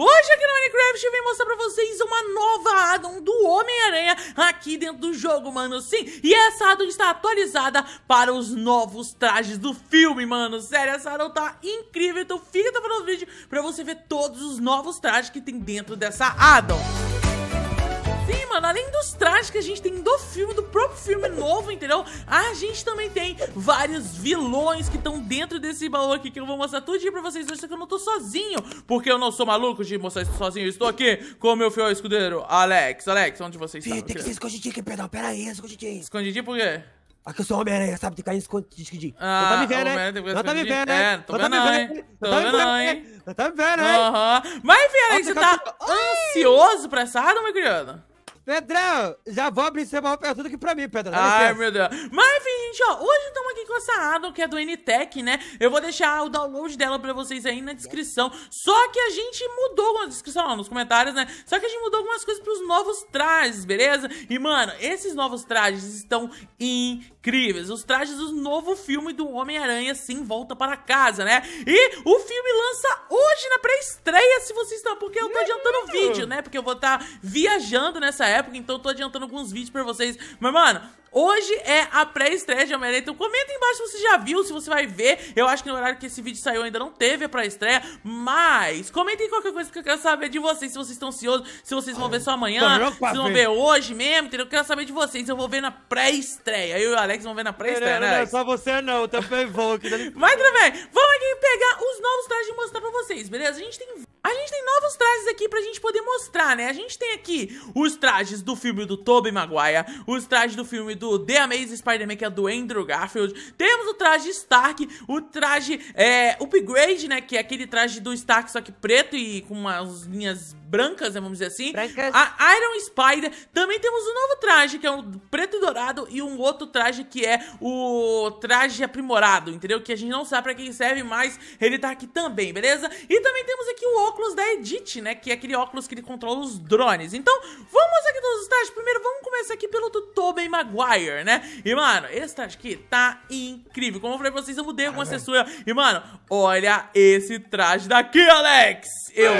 Hoje aqui no Minecraft eu vim mostrar pra vocês uma nova addon do Homem-Aranha aqui dentro do jogo, mano, sim. E essa addon está atualizada para os novos trajes do filme, mano. Sério, essa addon tá incrível, então fica até o final do vídeo pra você ver todos os novos trajes que tem dentro dessa addon mano, além dos trajes que a gente tem do filme, do próprio filme novo, entendeu? A gente também tem vários vilões que estão dentro desse baú aqui que eu vou mostrar tudinho pra vocês hoje, só que eu não tô sozinho, porque eu não sou maluco de mostrar isso sozinho. Eu estou aqui com o meu fiel escudeiro, Alex. Alex, onde você está? tem que ser é? escondidinho aqui, perdão. Pera aí, escondidinho. Escondidinho por quê? Aqui eu sou Homem-Aranha, sabe? Tem que cair escondidinho. Ah, não tá me vendo, né? Não tá me vendo, né? É, tô tá vendo, hein? Tô tá vendo, hein? Não tá me vendo, hein? Aham. Mas, enfim, Alex, você tá, tá- ansioso pra essa arma, meu criado. Pedrão, já vou abrir seu maior pergunta do que pra mim, Pedrão. Ai, meu Deus. Mas enfim, gente, ó, hoje estamos aqui com essa Adam, que é do NTEC, né? Eu vou deixar o download dela pra vocês aí na descrição. Só que a gente mudou, na descrição, ó, nos comentários, né? Só que a gente mudou algumas coisas pros novos trajes, beleza? E, mano, esses novos trajes estão incríveis incríveis, os trajes do novo filme do Homem-Aranha sim Volta para Casa, né? E o filme lança hoje na pré-estreia, se vocês estão, porque eu tô adiantando o vídeo, né? Porque eu vou estar tá viajando nessa época, então eu tô adiantando alguns vídeos pra vocês. Mas, mano, Hoje é a pré-estreia de Homem-Aranha, então comenta embaixo se você já viu, se você vai ver. Eu acho que no horário que esse vídeo saiu ainda não teve a pré-estreia, mas comentem qualquer coisa que eu quero saber de vocês, se vocês estão ansiosos, se vocês vão ver só amanhã, se vão ver hoje mesmo, entendeu? Eu quero saber de vocês, eu vou ver na pré-estreia. Eu e o Alex vão ver na pré-estreia, né? Não, é só você não, eu também vou. Aqui mas tudo bem, vamos aqui pegar os novos trajes e mostrar pra vocês, beleza? A gente tem... A gente tem novos trajes aqui pra gente poder mostrar, né? A gente tem aqui os trajes do filme do Tobey Maguire, os trajes do filme do The Amazing Spider-Man, que é do Andrew Garfield. Temos o traje Stark, o traje é, Upgrade, né? Que é aquele traje do Stark, só que preto e com umas linhas brancas, né, vamos dizer assim. Brancas. A Iron Spider. Também temos um novo traje, que é o preto e dourado, e um outro traje que é o traje aprimorado, entendeu? Que a gente não sabe pra quem serve, mas ele tá aqui também, beleza? E também temos aqui o óculos da Edith, né? Que é aquele óculos que ele controla os drones. Então, vamos nos estágios, primeiro vamos começar aqui pelo do Tobey Maguire, né? E, mano, esse traje aqui tá incrível. Como eu falei pra vocês, eu mudei alguma assessoria. E, mano, olha esse traje daqui, Alex! Eu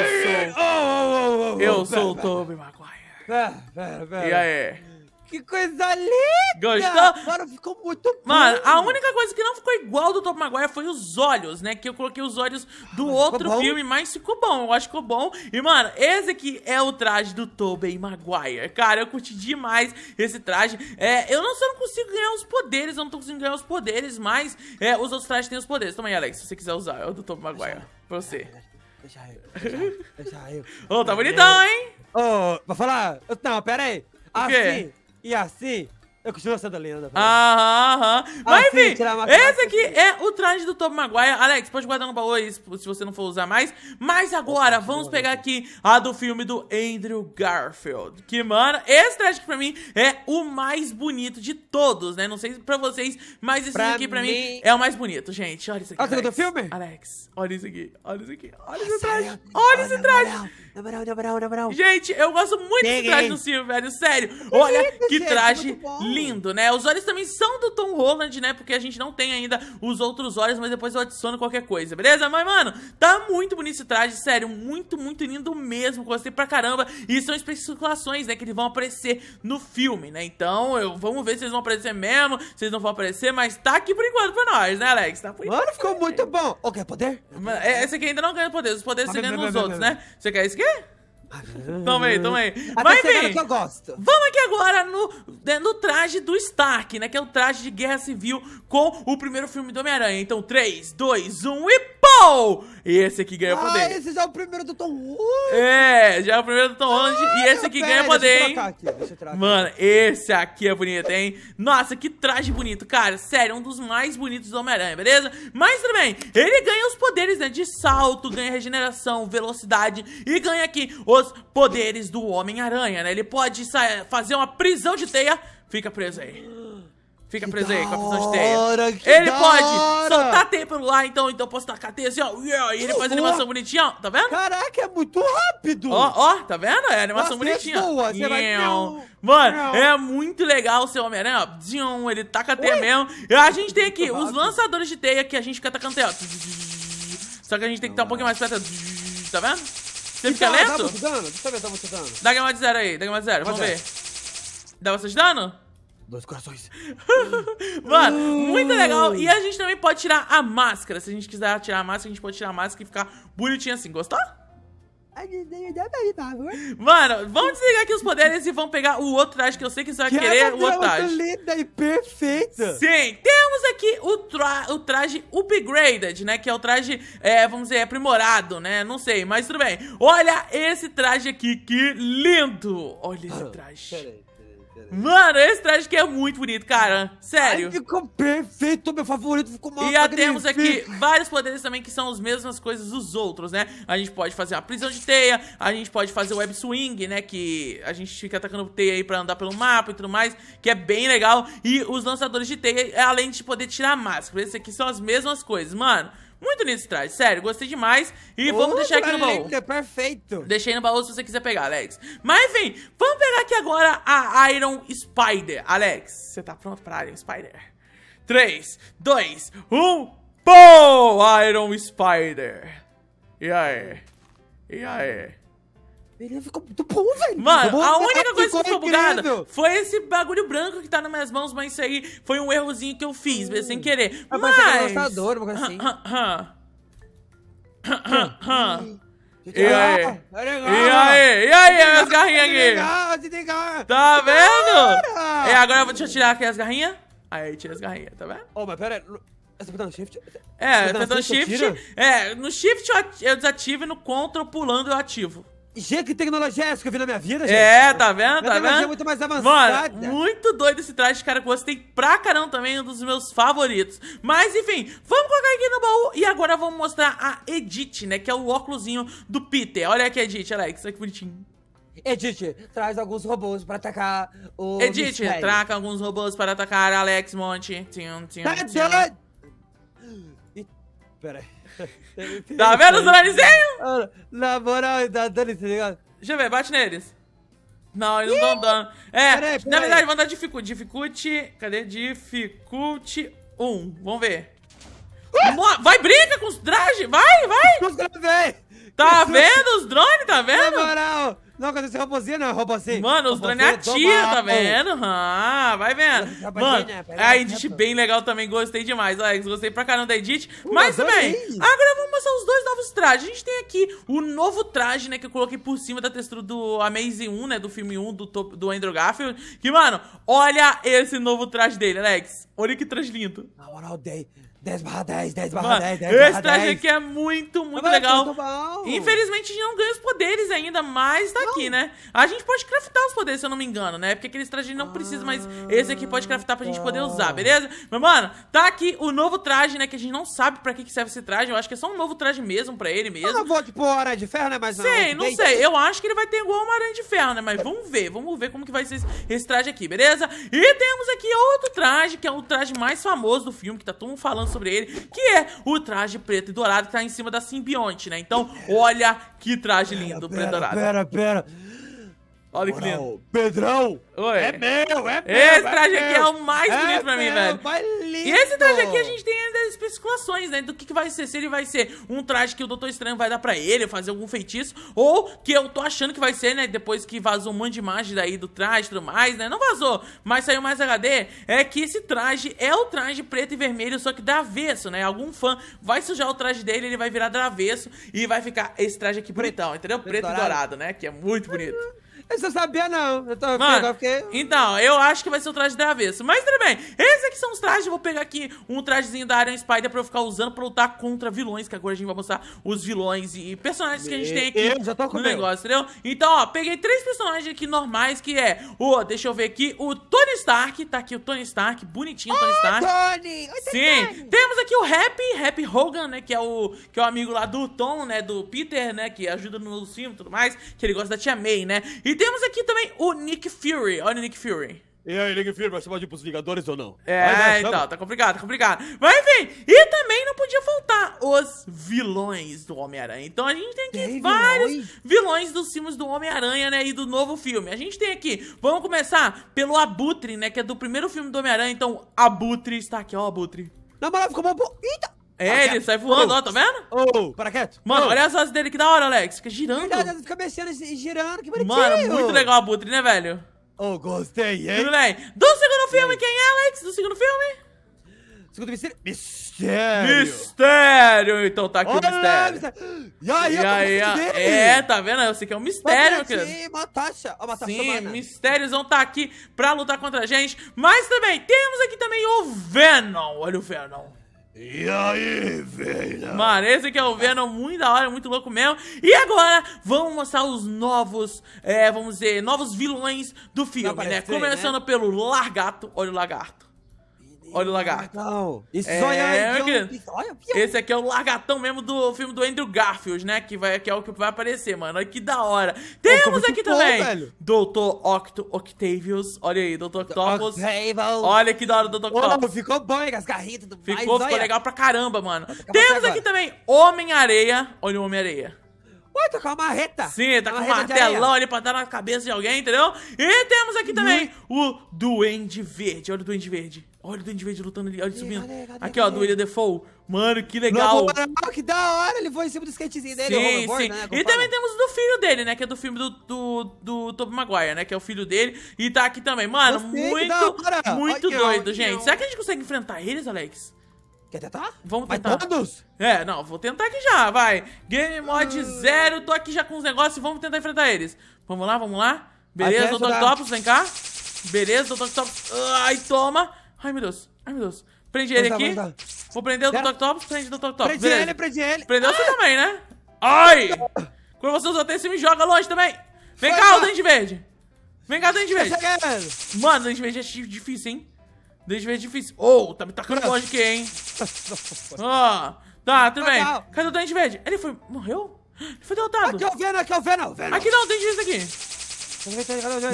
sou... Eu sou o Tobey Maguire. E aí? Que coisa linda! Gostou? Agora ficou muito bom. Mano, a única coisa que não ficou igual do Tom Maguire foi os olhos, né? Que eu coloquei os olhos do outro filme, mas ficou bom. Eu acho que ficou bom. E, mano, esse aqui é o traje do Tobey Maguire. Cara, eu curti demais esse traje. É, eu não só não consigo ganhar os poderes, eu não tô conseguindo ganhar os poderes, mas é, os outros trajes têm os poderes. Toma aí, Alex, se você quiser usar. É o do Tobey Maguire. Pra você. Ah, deixa eu, deixa eu, deixa eu. Ô, tá bonitão, hein? Ô, oh, vou falar. Não, pera aí. Assim, e assim eu continuo sendo lenda. Tá aham, aham. Ah, mas enfim, esse aqui é o traje do Tobey Maguire. Alex, pode guardar no baú aí se você não for usar mais. Mas agora, vamos pegar aqui a do filme do Andrew Garfield. Que, mano, esse traje aqui pra mim é o mais bonito de todos, né? Não sei pra vocês, mas esse pra aqui pra mim... mim... é o mais bonito, gente. Olha isso aqui. Ah, olha do filme? Alex, olha isso aqui. Olha isso aqui. Olha esse traje. Olha esse traje. Gente, eu gosto muito desse traje do Silvio, velho. Sério. Olha que é traje lindo lindo, né? Os olhos também são do Tom Holland, né? Porque a gente não tem ainda os outros olhos, mas depois eu adiciono qualquer coisa, beleza? Mas, mano, tá muito bonito esse traje, sério, muito, muito lindo mesmo, gostei pra caramba. E são especulações, né, que eles vão aparecer no filme, né? Então, eu, vamos ver se eles vão aparecer mesmo, se eles não vão aparecer, mas tá aqui por enquanto pra nós, né, Alex? Tá por enquanto. Mano, ficou muito bom. Ô, oh, quer poder? É, esse aqui ainda não ganha poder, os poderes você ganha nos outros, né? Você quer esse aqui? também, também. A Mas enfim, que eu gosto. vamos aqui agora no, né, no traje do Stark, né? Que é o traje de Guerra Civil com o primeiro filme do Homem-Aranha. Então, 3, 2, 1 e pau! Esse aqui ganha ah, poder. Ah, esse já é o primeiro do Tom É, já é o primeiro do Tom Holland. Ah, e esse aqui pera, ganha poder, deixa eu aqui, deixa eu trocar Mano, esse aqui é bonito, hein? Nossa, que traje bonito, cara. Sério, um dos mais bonitos do Homem-Aranha, beleza? Mas também, ele ganha os poderes, né? De salto, ganha regeneração, velocidade e ganha aqui o os poderes do Homem-Aranha, né? Ele pode fazer uma prisão de teia, fica preso aí. Fica que preso aí com a prisão de teia. Hora, que ele pode hora. soltar teia pelo ar, então, então eu posso tacar teia assim, ó. E ele faz animação bonitinha, ó. Tá vendo? Caraca, é muito rápido! Ó, ó, tá vendo? É animação Nossa, bonitinha. É boa, você vai... Mano, é muito legal o seu Homem-Aranha, ó. ele taca teia Oi? mesmo. A gente tem aqui os lançadores de teia que a gente fica tacando teia, ó. Só que a gente tem que estar um pouquinho mais perto. Tá vendo? Você fica lento? Dá muito dano, deixa eu ver, dá muito dano. Dá gama de zero aí, dá gama de zero, vamos ver. Dá vocês dano? Dois corações. Mano, muito uh. legal. E a gente também pode tirar a máscara. Se a gente quiser tirar a máscara, a gente pode tirar a máscara e ficar bonitinho assim. Gostou? Tá, Mano, vamos desligar aqui os poderes e vamos pegar o outro traje que eu sei que você vai que querer. O outro traje. linda e perfeita. Sim, temos aqui o, tra o traje upgraded, né? Que é o traje, é, vamos dizer, aprimorado, né? Não sei, mas tudo bem. Olha esse traje aqui, que lindo. Olha esse ah, traje. Peraí. Mano, esse traje aqui é muito bonito, cara. Sério. Ai, ficou perfeito, meu favorito. Ficou mal. E já temos aqui vários poderes também que são as mesmas coisas dos outros, né? A gente pode fazer a prisão de teia, a gente pode fazer o web swing, né? Que a gente fica atacando teia aí pra andar pelo mapa e tudo mais, que é bem legal. E os lançadores de teia, além de poder tirar máscara. Esses aqui são as mesmas coisas, mano muito esse traje, sério, gostei demais. E vamos deixar aqui no baú. Linda, é perfeito. Deixei no baú se você quiser pegar, Alex. Mas enfim, vamos pegar aqui agora a Iron Spider. Alex, você tá pronto pra Iron Spider? 3, 2, 1, pô! Iron Spider. E aí? E aí? Ele ficou muito bom, velho. Mano, a tá única coisa que ficou incrível. bugada foi esse bagulho branco que tá nas minhas mãos, mas isso aí foi um errozinho que eu fiz, hum. sem querer. Ah, mas... É mas gostador, uma coisa assim. E aí? E aí? E aí, as garrinhas aqui? Tá vendo? E é, agora eu vou te tirar aqui as garrinhas. Aí, tira as garrinhas, tá vendo? Ô, mas pera aí. Você apertando tá shift? É, apertando tá shift. É, no shift eu desativo e no control pulando eu ativo. Gente, que tecnologia é essa que eu vi na minha vida, gente? É, tá vendo? tá vendo? é muito mais avançada. Mano, muito doido esse traje, cara, que você tem pra caramba também, um dos meus favoritos. Mas, enfim, vamos colocar aqui no baú e agora vamos mostrar a Edith, né, que é o óculosinho do Peter. Olha aqui, Edith, olha aí, que bonitinho. Edith, traz alguns robôs para atacar o Edith, traca alguns robôs para atacar Alex Monte. Tinha, tinha. tum. Tá doido? Pera tá vendo os narizinhos? Na moral, dando isso, tá ligado? Deixa eu ver, bate neles. Não, eles não dão dano. É, na verdade, vamos dar dificulte. Dificulte. Cadê? Dificulte 1. Um. Vamos ver. Uh! Vai, brinca com os drones! Vai, vai. Tá vendo os drones? Tá vendo? Na moral. Não, quando você é robozinho, não, é robozinho. Mano, os drones é atiram, tá vendo? Ah, vai vendo. Mano, né, a Edith bem legal também, gostei demais. Alex, gostei pra caramba da Edith. Uh, mas também, agora vamos mostrar os dois novos trajes. A gente tem aqui o novo traje, né, que eu coloquei por cima da textura do Amazing 1, né, do filme 1 do, top, do Andrew Garfield. Que, mano, olha esse novo traje dele, Alex. Olha que traje lindo. Na moral, dei. 10 barra 10, 10 barra 10, 10 barra 10. Esse traje aqui é muito, muito Mas é legal. Infelizmente a gente não ganha os poderes ainda, mas tá não. aqui, né? A gente pode craftar os poderes, se eu não me engano, né? Porque aqueles trajes não ah, precisa, mas esse aqui pode craftar pra tá. gente poder usar, ah, beleza? Mas, mano, tá aqui o novo traje, né? Que a gente não sabe pra que, serve esse traje. Eu acho que é só um novo traje mesmo, pra ele mesmo. Eu não vou, tipo, Aranha de ferro, né? Mas sei, não, não sei. Eu acho que ele vai ter igual uma aranha de ferro, né? Mas vamos ver, vamos ver como que vai ser esse, esse traje aqui, beleza? E temos aqui outro traje, que é o traje mais famoso do filme, que tá todo mundo falando falando sobre ele, que é o traje preto e dourado que tá em cima da simbionte, né? Então, olha que traje lindo, pera, preto e dourado. Pera, pera. Olha que lindo. Pedrão! Oi. É meu, é meu! Esse é traje é aqui meu. é o mais é bonito é pra mim, velho. Mais lindo. E esse traje aqui a gente tem especulações, né? Do que, que vai ser. Se ele vai ser um traje que o Doutor Estranho vai dar para ele, fazer algum feitiço, ou que eu tô achando que vai ser, né? Depois que vazou um monte de imagem daí do traje e tudo mais, né? Não vazou, mas saiu mais HD. É que esse traje é o traje preto e vermelho, só que dá avesso, né? Algum fã vai sujar o traje dele, ele vai virar do avesso e vai ficar esse traje aqui bonitão, entendeu? Preto, preto e dourado, né? Que é muito bonito. Uhum. Eu não sabia, não. Eu tô Mano, porque... Então, eu acho que vai ser um traje de avesso. Mas tudo bem. Esses aqui são os trajes. Eu vou pegar aqui um trajezinho da Iron Spider pra eu ficar usando pra lutar contra vilões, que agora a gente vai mostrar os vilões e personagens que a gente tem aqui eu já tô com no meu. negócio, entendeu? Então, ó, peguei três personagens aqui normais, que é o, deixa eu ver aqui, o Tony Stark. Tá aqui o Tony Stark, bonitinho o Tony Stark. Tony! Oi, Sim. Tony. Temos aqui o Happy, Happy Hogan, né, que é o que é o amigo lá do Tom, né, do Peter, né, que ajuda nos filmes e tudo mais, que ele gosta da Tia May, né? E temos aqui também o Nick Fury. Olha o Nick Fury. E aí, Nick Fury, vai chamar de pros Vingadores ou não? É, vai, então, tá complicado, tá complicado. Mas enfim, e também não podia faltar os vilões do Homem-Aranha. Então a gente tem aqui tem vários vilões. vilões dos filmes do Homem-Aranha, né, e do novo filme. A gente tem aqui, vamos começar pelo Abutre, né, que é do primeiro filme do Homem-Aranha. Então, Abutre está aqui, ó, Abutre. Na moral, ficou uma boa... Eita! É, ele sai voando, oh. ó, tá vendo? Ô, oh, para quieto. Mano, oh. olha as asas dele, que da hora, Alex. Fica girando. Verdade, fica mexendo e girando, que bonitinho. Mano, muito legal a Butri, né, velho? Oh, gostei, hein? Tudo bem. Do segundo filme, quem é, Alex? Do segundo filme? Segundo mistério. Mistério! Mistério! Então tá aqui Olha o mistério. Lá, mistério. E aí, e aí, que É, tá vendo? Eu sei que é um tá mistério, cara. Sim, Matasha. Ó, Matasha Sim, mistérios vão tá aqui pra lutar contra a gente. Mas também, temos aqui também o Venom. Olha o Venom. E aí, velho? Mano, esse que é o Venom, muito da hora, muito louco mesmo. E agora, vamos mostrar os novos, é, vamos dizer, novos vilões do filme, né? Começando né? pelo Largato, olha o Lagarto. Olha o ah, lagarto. isso é, é, é, olha, Esse aqui é o lagartão mesmo do filme do Andrew Garfield, né? Que, vai, que é o que vai aparecer, mano. Olha que da hora. Temos aqui também Doutor Octo Octavius. Olha aí, Doutor Octopus. Octavius. Olha que da hora, Doutor Octopus. Oh, ficou bom, hein? As garritas do Ficou, ficou legal pra caramba, mano. Temos aqui também Homem-Areia. Olha o Homem-Areia. Ué, tá com uma marreta. Sim, tá, tá com um martelão ali pra dar na cabeça de alguém, entendeu? E temos aqui também hum. o Duende Verde. Olha o Duende Verde. Olha o Duende Verde lutando ali, olha ele subindo. Cadê, cadê, aqui, cadê? ó, do William Defoe. Mano, que legal. que da hora, ele foi em cima do skatezinho dele. Sim, sim. Né, e também temos do filho dele, né, que é do filme do, do, do Tobey Maguire, né, que é o filho dele. E tá aqui também. Mano, Você, muito, muito doido, gente. Será que a gente consegue enfrentar eles, Alex? Quer tentar? Vamos tentar. Vai todos? É, não, vou tentar aqui já, vai. Game ah. Mod zero. uh... tô aqui já com os negócios, vamos tentar enfrentar eles. Vamos lá, vamos lá. Beleza, Doutor Octopus, vem cá. Beleza, Doutor Octopus. Ai, toma. Ai, meu Deus. Ai, meu Deus. Prendi ele aqui. Vou prender o Dr. Octopus, prende o Dr. Octopus. Prendi ele, prendi ele. Prendeu você ah! também, né? Ai! Quando você usa o você me joga longe também. Vem cá, o Dente Verde. Vem cá, tá Dente Verde. Mano, é Dente Verde é difícil, hein? Dente Verde é difícil. ou oh, tá me tacando longe aqui, hein? Ó. Tá, tudo bem. Cadê o Dente Verde? Ele foi... Morreu? Ele foi derrotado. Aqui é o Venom, aqui é o Venom. Aqui não, Dente Verde tá aqui.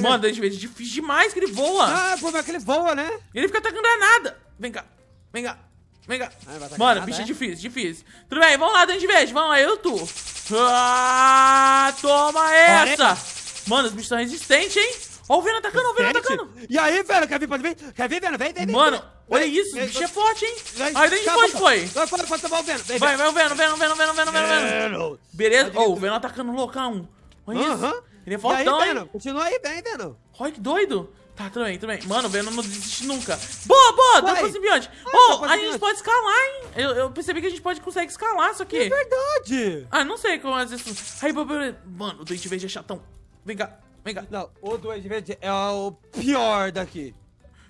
Mano, o Smith é difícil demais que ele voa. Ah, o problema é que ele voa, né? Ele fica atacando granada. Vem cá, vem cá, vem cá. Ah, Mano, bicho é? Né? difícil, difícil. Tudo bem, vamos lá, Dante Verde. Vamos aí, eu tu. Ah, toma essa. Mano, os bichos são resistentes, hein? Ó o Venom atacando, ó o Venom atacando. E aí, Venom, quer vir, pode vir? Quer vir, Venom? Vem, vem, vem. Mano, olha isso, o bicho é forte, hein? Aí dentro de pode, foi. Vai, pode, tomar o Venom. Vai, vai o Venom, Venom, Venom, Venom, Venom, Beleza? Ó, o Venom atacando o loucão. Olha isso. Ele é fortão, e aí, Venom? Continua aí, vem, Venom. Olha que doido. Tá, tudo bem, tudo bem. Mano, o Venom não desiste nunca. Boa, boa! dá pra simbionte. Ô, a gente pode escalar, hein? Eu, eu, percebi que a gente pode conseguir escalar, isso aqui, É verdade! Ah, não sei como é isso. Aí, mano, o de Verde é chatão. Vem cá, vem cá. Não, o Duende Verde é o pior daqui.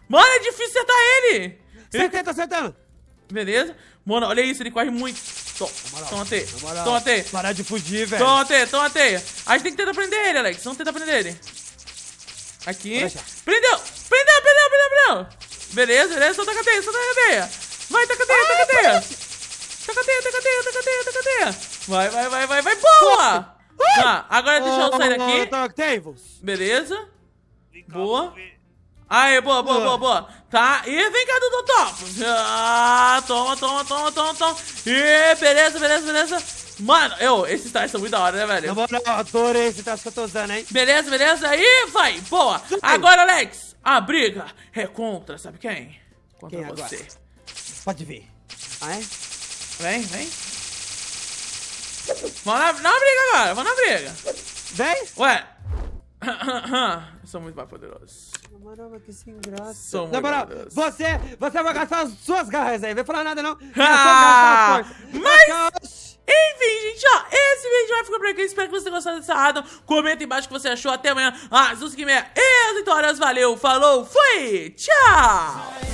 Mano, é difícil acertar ele! Acertei, tô acertando. Beleza. Mano, olha isso, ele corre muito. Tom, toma Toma Parar de fugir, velho. Toma T, toma A gente tem que tentar prender ele, Alex. Vamos tentar prender ele. Aqui. Prendeu! Prendeu, prendeu, prendeu, prendeu. Beleza, beleza. Solta a cadeia, solta a cadeia. Vai, tá cadeia, tá cadeia. Taca tá cadeia, tá cadeia, tá cadeia, tá cadeia. Vai, vai, vai, vai, vai. Boa! Tá, agora deixa eu sair daqui. Beleza. Boa. Aí, boa, boa, boa, boa. Tá, e vem cá, Dudu, top. Ah, toma, toma, toma, toma, toma. E beleza, beleza, beleza. Mano, eu, esses tais são muito da hora, né, velho? Na moral, adorei esse tais que eu tô usando, hein? Beleza, beleza. Aí, vai, boa. Agora, Alex, a briga é contra, sabe quem? Contra quem você. Agora? Pode vir. Ah, é? Vem, vem. Vamos na, na briga agora, vamos na briga. Vem? Ué. são muito mais poderosos namorava que sem graça. Sou Na moral, você, você vai gastar as suas garras aí. Não vai falar nada, não. Tá ah! mas... Enfim, gente, ó, esse vídeo vai ficar por aqui. Espero que vocês tenham gostado dessa Adam. Comenta embaixo o que você achou. Até amanhã, às 12h30. E às 8 horas. Valeu, falou, fui, tchau!